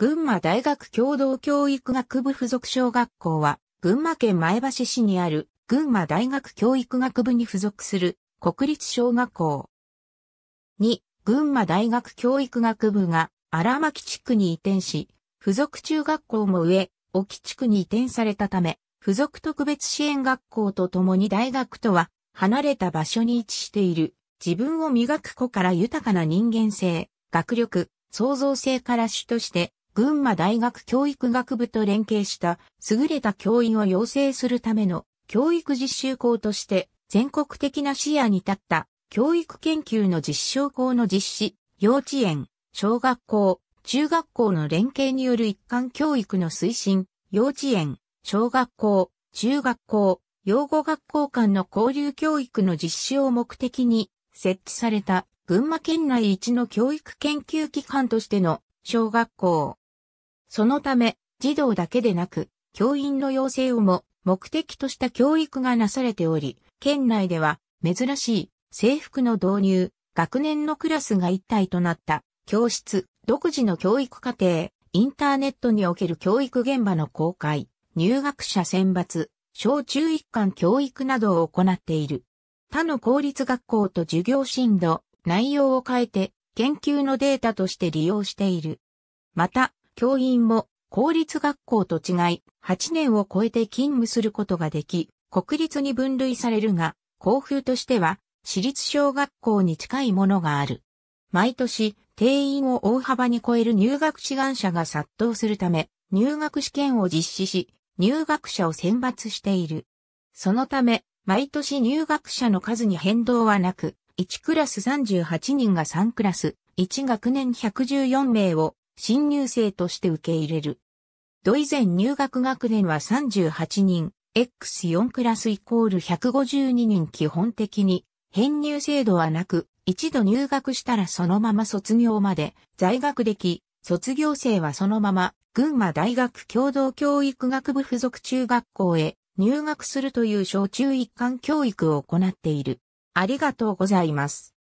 群馬大学共同教育学部附属小学校は、群馬県前橋市にある群馬大学教育学部に付属する国立小学校。2、群馬大学教育学部が荒牧地区に移転し、付属中学校も上、沖地区に移転されたため、付属特別支援学校と共に大学とは離れた場所に位置している自分を磨く子から豊かな人間性、学力、創造性から主として群馬大学教育学部と連携した優れた教員を養成するための教育実習校として全国的な視野に立った教育研究の実証校の実施、幼稚園、小学校、中学校の連携による一貫教育の推進、幼稚園、小学校、中学校、養護学校間の交流教育の実施を目的に設置された群馬県内一の教育研究機関としての小学校、そのため、児童だけでなく、教員の養成をも目的とした教育がなされており、県内では珍しい制服の導入、学年のクラスが一体となった教室、独自の教育課程、インターネットにおける教育現場の公開、入学者選抜、小中一貫教育などを行っている。他の公立学校と授業進度、内容を変えて研究のデータとして利用している。また、教員も公立学校と違い、8年を超えて勤務することができ、国立に分類されるが、校風としては、私立小学校に近いものがある。毎年、定員を大幅に超える入学志願者が殺到するため、入学試験を実施し、入学者を選抜している。そのため、毎年入学者の数に変動はなく、1クラス38人が3クラス、1学年114名を新入生として受け入れる。ド以前入学学年は38人、X4 クラスイコール152人基本的に編入制度はなく、一度入学したらそのまま卒業まで在学でき、卒業生はそのまま群馬大学共同教育学部附属中学校へ入学するという小中一貫教育を行っている。ありがとうございます。